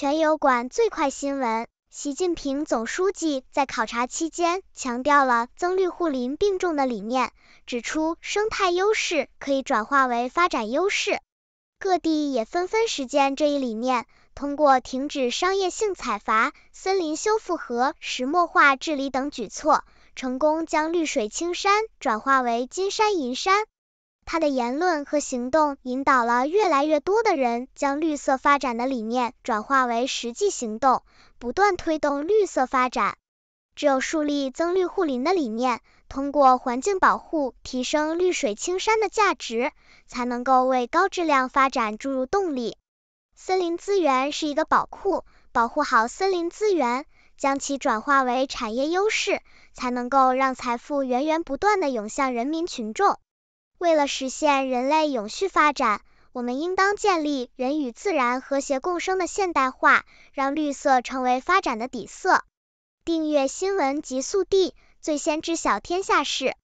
全油管最快新闻：习近平总书记在考察期间强调了增绿护林并重的理念，指出生态优势可以转化为发展优势。各地也纷纷实践这一理念，通过停止商业性采伐、森林修复和石漠化治理等举措，成功将绿水青山转化为金山银山。他的言论和行动引导了越来越多的人将绿色发展的理念转化为实际行动，不断推动绿色发展。只有树立增绿护林的理念，通过环境保护提升绿水青山的价值，才能够为高质量发展注入动力。森林资源是一个宝库，保护好森林资源，将其转化为产业优势，才能够让财富源源不断地涌向人民群众。为了实现人类永续发展，我们应当建立人与自然和谐共生的现代化，让绿色成为发展的底色。订阅新闻极速递，最先知晓天下事。